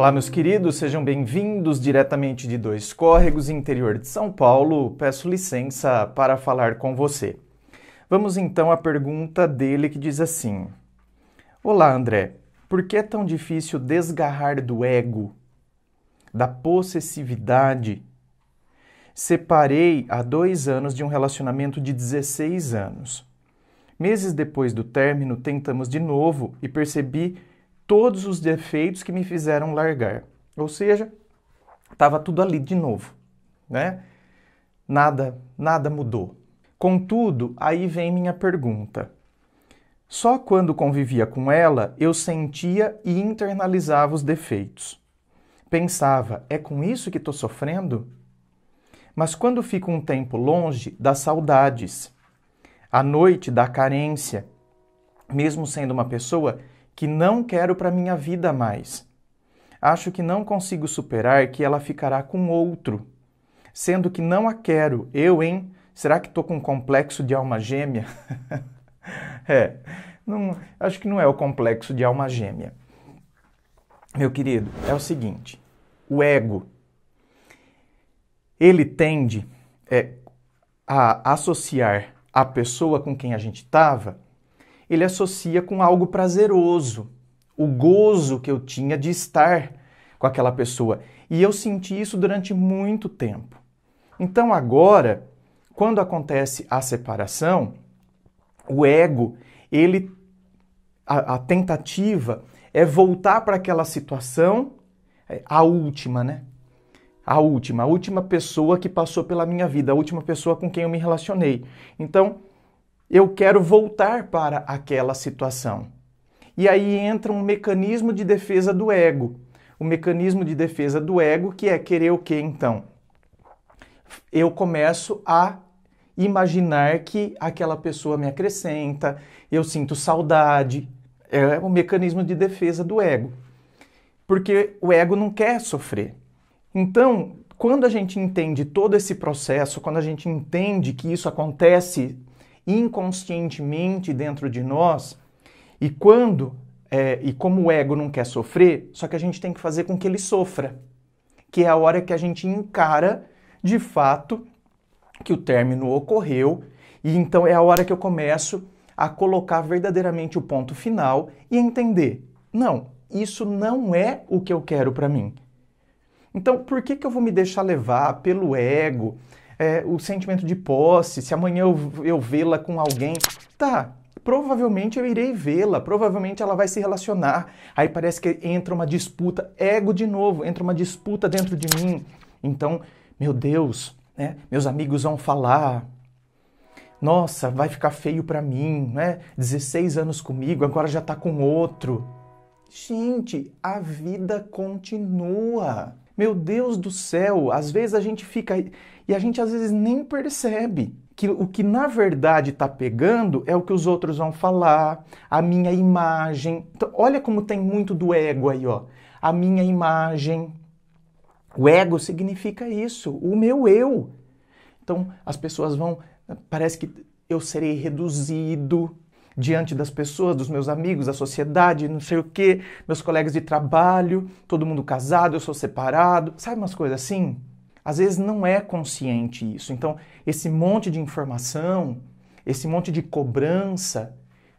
Olá, meus queridos, sejam bem-vindos diretamente de Dois Córregos, interior de São Paulo. Peço licença para falar com você. Vamos então à pergunta dele que diz assim: Olá, André, por que é tão difícil desgarrar do ego, da possessividade? Separei há dois anos de um relacionamento de 16 anos. Meses depois do término, tentamos de novo e percebi todos os defeitos que me fizeram largar. Ou seja, estava tudo ali de novo, né? Nada, nada mudou. Contudo, aí vem minha pergunta. Só quando convivia com ela eu sentia e internalizava os defeitos. Pensava, é com isso que estou sofrendo? Mas quando fico um tempo longe, dá saudades. À noite, dá carência. Mesmo sendo uma pessoa que não quero para minha vida mais. Acho que não consigo superar que ela ficará com outro, sendo que não a quero. Eu, hein? Será que estou com um complexo de alma gêmea? é, não, acho que não é o complexo de alma gêmea. Meu querido, é o seguinte: o ego ele tende é, a associar a pessoa com quem a gente estava ele associa com algo prazeroso, o gozo que eu tinha de estar com aquela pessoa. E eu senti isso durante muito tempo. Então agora, quando acontece a separação, o ego, ele a, a tentativa é voltar para aquela situação, é, a última, né? A última, a última pessoa que passou pela minha vida, a última pessoa com quem eu me relacionei. Então, eu quero voltar para aquela situação. E aí entra um mecanismo de defesa do ego. O mecanismo de defesa do ego que é querer o que então? Eu começo a imaginar que aquela pessoa me acrescenta, eu sinto saudade. É o um mecanismo de defesa do ego. Porque o ego não quer sofrer. Então, quando a gente entende todo esse processo, quando a gente entende que isso acontece inconscientemente dentro de nós. E quando é, e como o ego não quer sofrer, só que a gente tem que fazer com que ele sofra, que é a hora que a gente encara de fato que o término ocorreu, e então é a hora que eu começo a colocar verdadeiramente o ponto final e entender: não, isso não é o que eu quero para mim. Então, por que, que eu vou me deixar levar pelo ego, é, o sentimento de posse, se amanhã eu, eu vê-la com alguém. Tá, provavelmente eu irei vê-la, provavelmente ela vai se relacionar. Aí parece que entra uma disputa, ego de novo, entra uma disputa dentro de mim. Então, meu Deus, né? meus amigos vão falar. Nossa, vai ficar feio para mim, né? 16 anos comigo, agora já tá com outro. Gente, a vida continua. Meu Deus do céu, às vezes a gente fica e a gente às vezes nem percebe que o que na verdade está pegando é o que os outros vão falar, a minha imagem. Então, olha como tem muito do ego aí, ó. A minha imagem. O ego significa isso, o meu eu. Então as pessoas vão, parece que eu serei reduzido, diante das pessoas, dos meus amigos, da sociedade, não sei o quê, meus colegas de trabalho, todo mundo casado, eu sou separado, sabe umas coisas assim? Às vezes não é consciente isso. Então, esse monte de informação, esse monte de cobrança,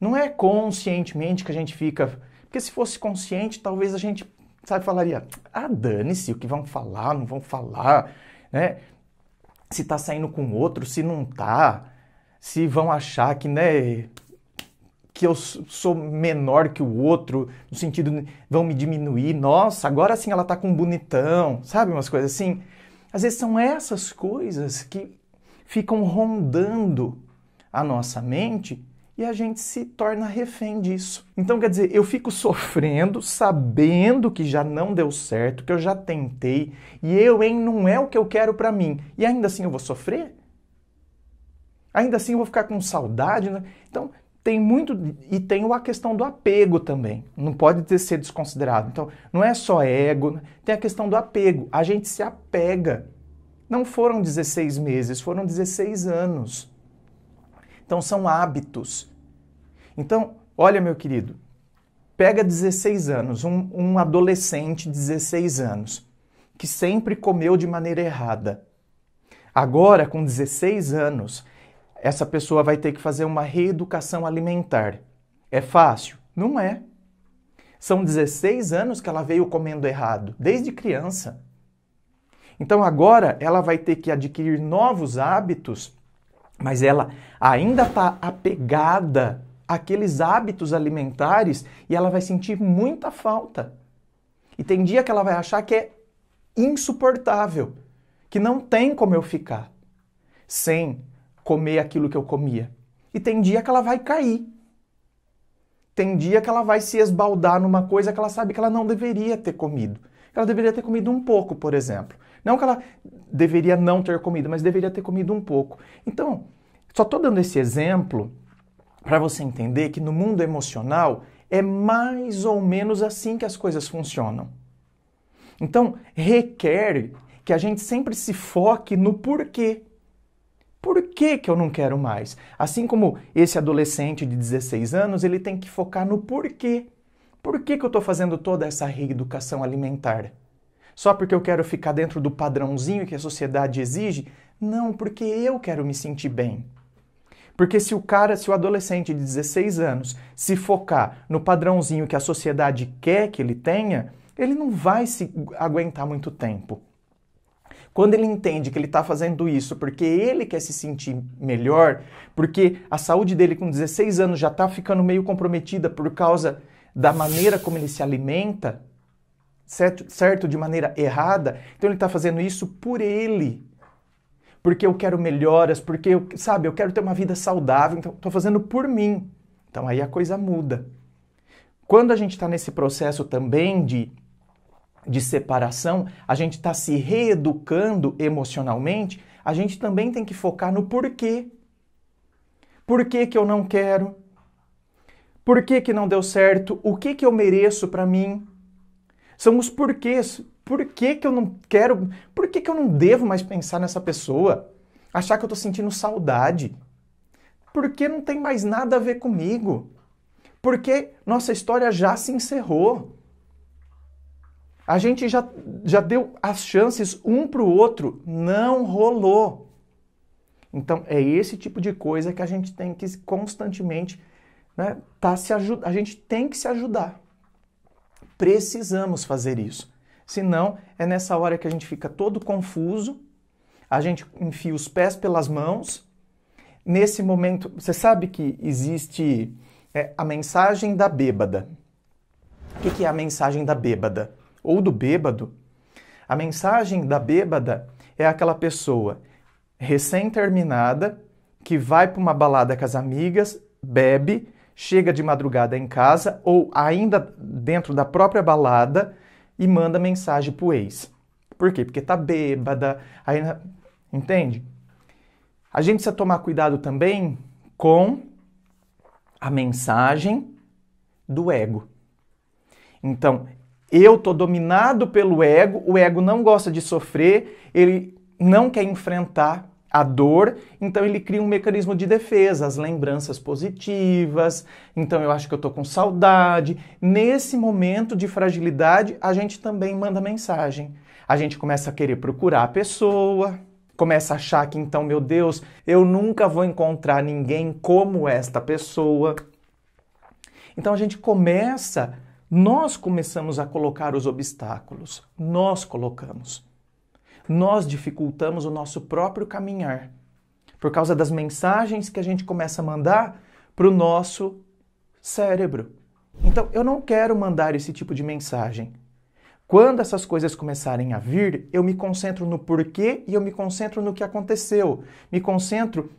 não é conscientemente que a gente fica. Porque se fosse consciente, talvez a gente, sabe, falaria: ah, dane-se o que vão falar, não vão falar, né? Se tá saindo com outro, se não tá, se vão achar que, né, que eu sou menor que o outro, no sentido vão me diminuir. Nossa, agora sim ela tá com um bonitão, sabe? Umas coisas assim. Às vezes são essas coisas que ficam rondando a nossa mente e a gente se torna refém disso. Então, quer dizer, eu fico sofrendo, sabendo que já não deu certo, que eu já tentei e eu, hein, não é o que eu quero para mim. E ainda assim eu vou sofrer? Ainda assim eu vou ficar com saudade? Né? Então, tem muito e tem a questão do apego também. Não pode ser desconsiderado. Então, não é só ego, tem a questão do apego. A gente se apega. Não foram 16 meses, foram 16 anos. Então são hábitos. Então, olha, meu querido, pega 16 anos, um, um adolescente de 16 anos, que sempre comeu de maneira errada. Agora, com 16 anos, essa pessoa vai ter que fazer uma reeducação alimentar. É fácil? Não é. São 16 anos que ela veio comendo errado, desde criança. Então agora ela vai ter que adquirir novos hábitos, mas ela ainda está apegada àqueles hábitos alimentares e ela vai sentir muita falta. E tem dia que ela vai achar que é insuportável, que não tem como eu ficar sem comer aquilo que eu comia. E tem dia que ela vai cair. Tem dia que ela vai se esbaldar numa coisa que ela sabe que ela não deveria ter comido. Ela deveria ter comido um pouco, por exemplo. Não que ela deveria não ter comido, mas deveria ter comido um pouco. Então, só estou dando esse exemplo para você entender que no mundo emocional é mais ou menos assim que as coisas funcionam. Então, requer que a gente sempre se foque no porquê. Por que, que eu não quero mais? Assim como esse adolescente de 16 anos, ele tem que focar no porquê. Por que, que eu estou fazendo toda essa reeducação alimentar? Só porque eu quero ficar dentro do padrãozinho que a sociedade exige? Não, porque eu quero me sentir bem. Porque se o cara, se o adolescente de 16 anos se focar no padrãozinho que a sociedade quer que ele tenha, ele não vai se aguentar muito tempo. Quando ele entende que ele está fazendo isso porque ele quer se sentir melhor, porque a saúde dele com 16 anos já está ficando meio comprometida por causa da maneira como ele se alimenta, certo, certo de maneira errada, então ele está fazendo isso por ele. Porque eu quero melhoras, porque eu, sabe, eu quero ter uma vida saudável, então estou fazendo por mim. Então aí a coisa muda. Quando a gente está nesse processo também de de separação, a gente está se reeducando emocionalmente, a gente também tem que focar no porquê. Por que, que eu não quero? Por que, que não deu certo? O que, que eu mereço para mim? São os porquês. Por que, que eu não quero? Por que, que eu não devo mais pensar nessa pessoa? Achar que eu estou sentindo saudade? Porque não tem mais nada a ver comigo? Porque nossa história já se encerrou. A gente já, já deu as chances um para o outro, não rolou. Então é esse tipo de coisa que a gente tem que constantemente, né, tá se a gente tem que se ajudar. Precisamos fazer isso. Senão é nessa hora que a gente fica todo confuso, a gente enfia os pés pelas mãos. Nesse momento, você sabe que existe é, a mensagem da bêbada. O que, que é a mensagem da bêbada? ou do bêbado. A mensagem da bêbada é aquela pessoa recém-terminada que vai para uma balada com as amigas, bebe, chega de madrugada em casa ou ainda dentro da própria balada e manda mensagem o ex. Por quê? Porque tá bêbada, aí entende? A gente precisa tomar cuidado também com a mensagem do ego. Então, eu tô dominado pelo ego, o ego não gosta de sofrer, ele não quer enfrentar a dor, então ele cria um mecanismo de defesa, as lembranças positivas, então eu acho que eu tô com saudade. Nesse momento de fragilidade, a gente também manda mensagem. A gente começa a querer procurar a pessoa, começa a achar que então, meu Deus, eu nunca vou encontrar ninguém como esta pessoa. Então a gente começa nós começamos a colocar os obstáculos, nós colocamos. Nós dificultamos o nosso próprio caminhar por causa das mensagens que a gente começa a mandar para o nosso cérebro. Então, eu não quero mandar esse tipo de mensagem. Quando essas coisas começarem a vir, eu me concentro no porquê e eu me concentro no que aconteceu. Me concentro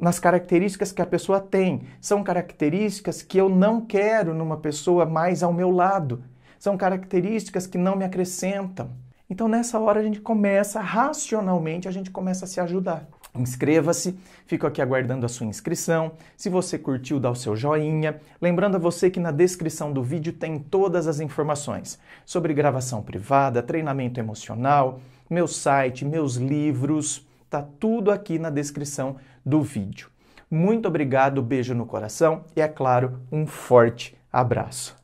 nas características que a pessoa tem. São características que eu não quero numa pessoa mais ao meu lado. São características que não me acrescentam. Então nessa hora a gente começa racionalmente, a gente começa a se ajudar. Inscreva-se, fico aqui aguardando a sua inscrição. Se você curtiu, dá o seu joinha. Lembrando a você que na descrição do vídeo tem todas as informações sobre gravação privada, treinamento emocional, meu site, meus livros Tá tudo aqui na descrição do vídeo. Muito obrigado, beijo no coração e, é claro, um forte abraço.